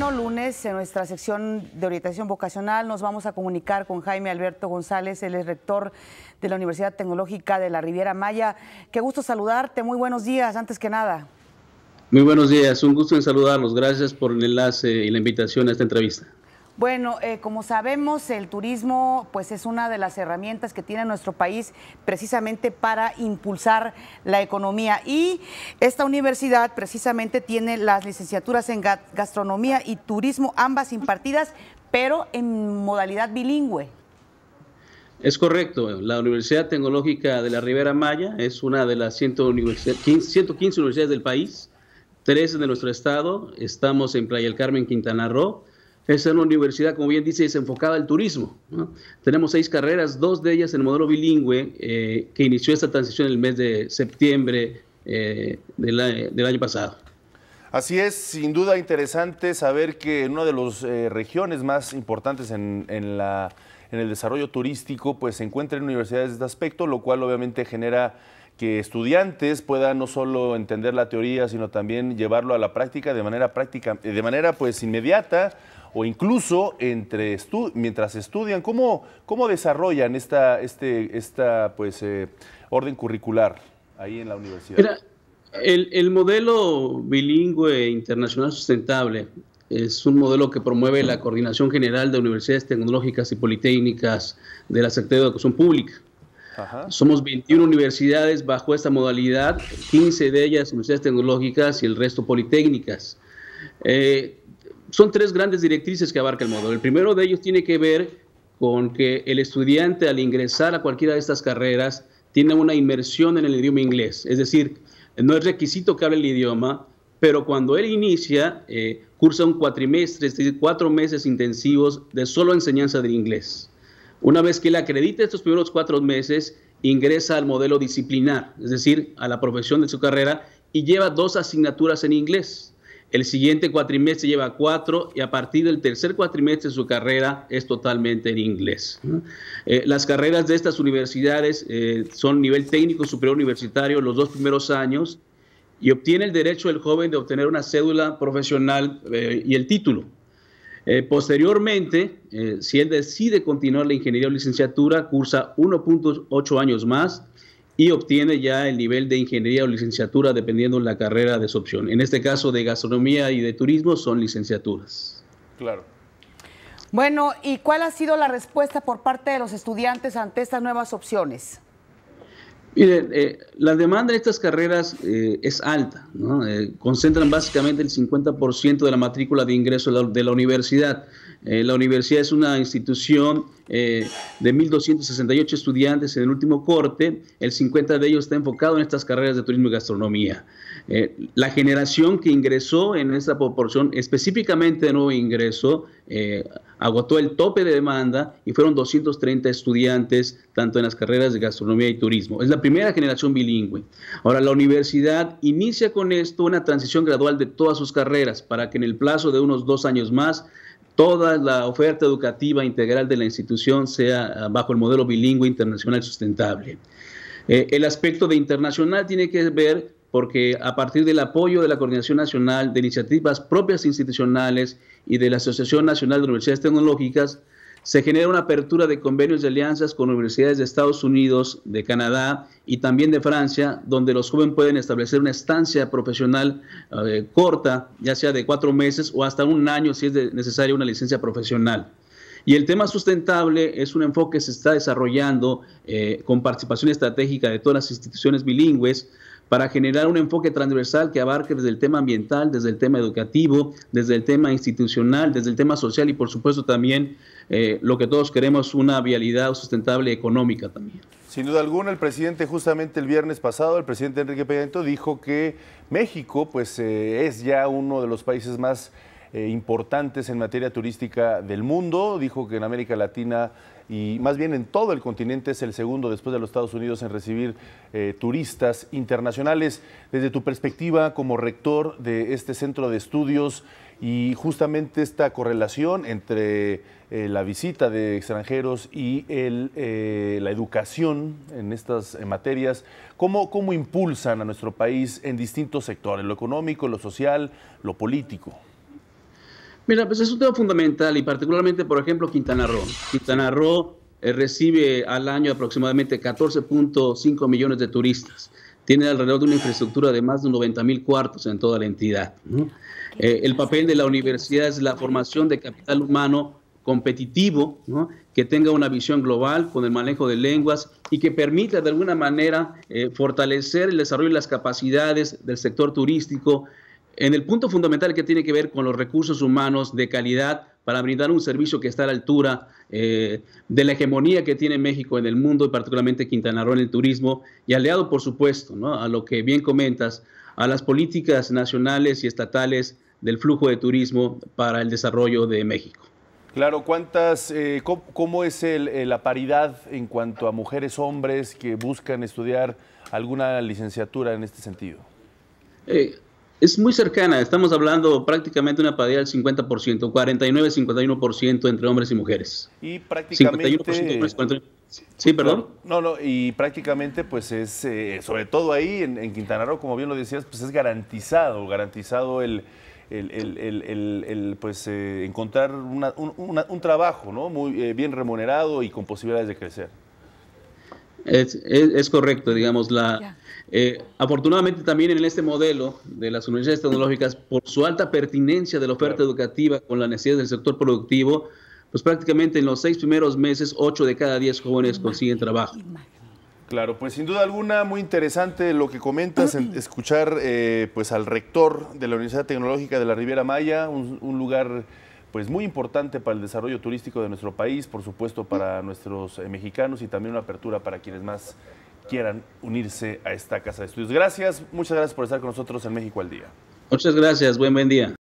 bueno, lunes en nuestra sección de orientación vocacional nos vamos a comunicar con Jaime Alberto González, el rector de la Universidad Tecnológica de la Riviera Maya. Qué gusto saludarte, muy buenos días, antes que nada. Muy buenos días, un gusto en saludarlos. Gracias por el enlace y la invitación a esta entrevista. Bueno, eh, como sabemos, el turismo pues, es una de las herramientas que tiene nuestro país precisamente para impulsar la economía. Y esta universidad precisamente tiene las licenciaturas en gastronomía y turismo, ambas impartidas, pero en modalidad bilingüe. Es correcto, la Universidad Tecnológica de la Ribera Maya es una de las 115 universidades del país, tres de nuestro estado, estamos en Playa del Carmen, Quintana Roo, es una universidad, como bien dice, desenfocada al turismo. Tenemos seis carreras, dos de ellas en el modelo bilingüe, eh, que inició esta transición en el mes de septiembre eh, del, año pasado. Así es, sin duda interesante saber que en una de las eh, regiones más importantes en, en, el desarrollo turístico, pues se encuentran universidades de este aspecto, lo cual obviamente genera que estudiantes puedan no solo entender la teoría, sino también llevarlo a la práctica de manera práctica, de manera pues inmediata o incluso entre mientras estudian. ¿Cómo, cómo desarrollan esta, este, esta pues, eh, orden curricular ahí en la universidad? Mira, el, modelo bilingüe e internacional sustentable es un modelo que promueve la Coordinación General de Universidades Tecnológicas y Politécnicas de la Secretaría de Educación Pública. Somos 21 universidades bajo esta modalidad, 15 de ellas universidades tecnológicas y el resto politécnicas. Eh, son tres grandes directrices que abarca el modelo. El primero de ellos tiene que ver con que el estudiante al ingresar a cualquiera de estas carreras tiene una inmersión en el idioma inglés, es decir, no es requisito que hable el idioma, pero cuando él inicia, eh, cursa un cuatrimestre, es decir, cuatro meses intensivos de solo enseñanza del inglés. Una vez que él acredita estos primeros cuatro meses, ingresa al modelo disciplinar, es decir, a la profesión de su carrera, y lleva dos asignaturas en inglés. El siguiente cuatrimestre lleva cuatro y a partir del tercer cuatrimestre su carrera es totalmente en inglés. Eh, las carreras de estas universidades eh, son nivel técnico superior universitario los dos primeros años y obtiene el derecho del joven de obtener una cédula profesional eh, y el título. posteriormente, si él decide continuar la ingeniería o licenciatura, cursa 1.8 años más y obtiene ya el nivel de ingeniería o licenciatura dependiendo la carrera de su opción. En este caso de gastronomía y de turismo son licenciaturas. Claro. Bueno, ¿y cuál ha sido la respuesta por parte de los estudiantes ante estas nuevas opciones? Miren, eh, la demanda de estas carreras eh, es alta, eh, concentran básicamente el 50% de la matrícula de ingreso de la, universidad. la universidad es una institución de 1.268 estudiantes en el último corte, el 50 de ellos está enfocado en estas carreras de turismo y gastronomía. la generación que ingresó en esta proporción, específicamente de nuevo ingreso, agotó el tope de demanda y fueron 230 estudiantes, tanto en las carreras de gastronomía y turismo. Es la primera generación bilingüe. Ahora, la universidad inicia con esto una transición gradual de todas sus carreras para que en el plazo de unos dos años más toda la oferta educativa integral de la institución sea ah, bajo el modelo bilingüe internacional sustentable. Eh, el aspecto de internacional tiene que ver porque a partir del apoyo de la Coordinación Nacional, de iniciativas propias e institucionales y de la Asociación Nacional de Universidades Tecnológicas, se genera una apertura de convenios y alianzas con universidades de Estados Unidos, de Canadá y también de Francia, donde los jóvenes pueden establecer una estancia profesional eh, corta, ya sea de cuatro meses o hasta un año si es necesaria una licencia profesional. Y el tema sustentable es un enfoque que se está desarrollando eh, con participación estratégica de todas las instituciones bilingües para generar un enfoque transversal que abarque desde el tema ambiental, desde el tema educativo, desde el tema institucional, desde el tema social y por supuesto también eh, lo que todos queremos, una vialidad sustentable económica también. Sin duda alguna, el presidente justamente el viernes pasado, el presidente Enrique Peña dijo que México pues eh, es ya uno de los países más eh, importantes en materia turística del mundo. Dijo que en América Latina y más bien en todo el continente es el segundo después de los Estados Unidos en recibir eh, turistas internacionales. Desde tu perspectiva como rector de este centro de estudios y justamente esta correlación entre eh, la visita de extranjeros y la educación en estas materias, ¿cómo, ¿cómo impulsan a nuestro país en distintos sectores, lo económico, lo social, lo político? Mira, pues es un tema fundamental y particularmente, por ejemplo, Quintana Roo. Quintana Roo eh, recibe al año aproximadamente 14.5 millones de turistas. Tiene alrededor de una infraestructura de más de 90 mil cuartos en toda la entidad. Eh, el papel de la universidad es la formación de capital humano competitivo, que tenga una visión global con el manejo de lenguas y que permita de alguna manera eh, fortalecer el desarrollo de las capacidades del sector turístico en el punto fundamental que tiene que ver con los recursos humanos de calidad para brindar un servicio que está a la altura eh, de la hegemonía que tiene México en el mundo y particularmente Quintana Roo en el turismo y aliado, por supuesto, a lo que bien comentas, a las políticas nacionales y estatales del flujo de turismo para el desarrollo de México. Claro, ¿cuántas, eh, cómo, es eh, la paridad en cuanto a mujeres, hombres que buscan estudiar alguna licenciatura en este sentido? Eh, es muy cercana, estamos hablando prácticamente una paridad del 50%, 49-51% entre hombres y mujeres. Y prácticamente... 51% Sí, perdón. No, no, y prácticamente pues es, eh, sobre todo ahí en, Quintana Roo, como bien lo decías, pues es garantizado, garantizado el, el, pues eh, encontrar un, trabajo, ¿no? Muy eh, bien remunerado y con posibilidades de crecer. Es, es, correcto, digamos, la... Eh, afortunadamente también en este modelo de las universidades tecnológicas, por su alta pertinencia de la oferta educativa con la necesidad del sector productivo, pues prácticamente en los seis primeros meses, ocho de cada diez jóvenes consiguen trabajo. Claro, pues sin duda alguna muy interesante lo que comentas, en escuchar eh, pues al rector de la Universidad Tecnológica de la Riviera Maya, un, un lugar pues muy importante para el desarrollo turístico de nuestro país, por supuesto para nuestros eh, mexicanos y también una apertura para quienes más quieran unirse a esta casa de estudios. Gracias, muchas gracias por estar con nosotros en México al Día. Muchas gracias, buen buen día.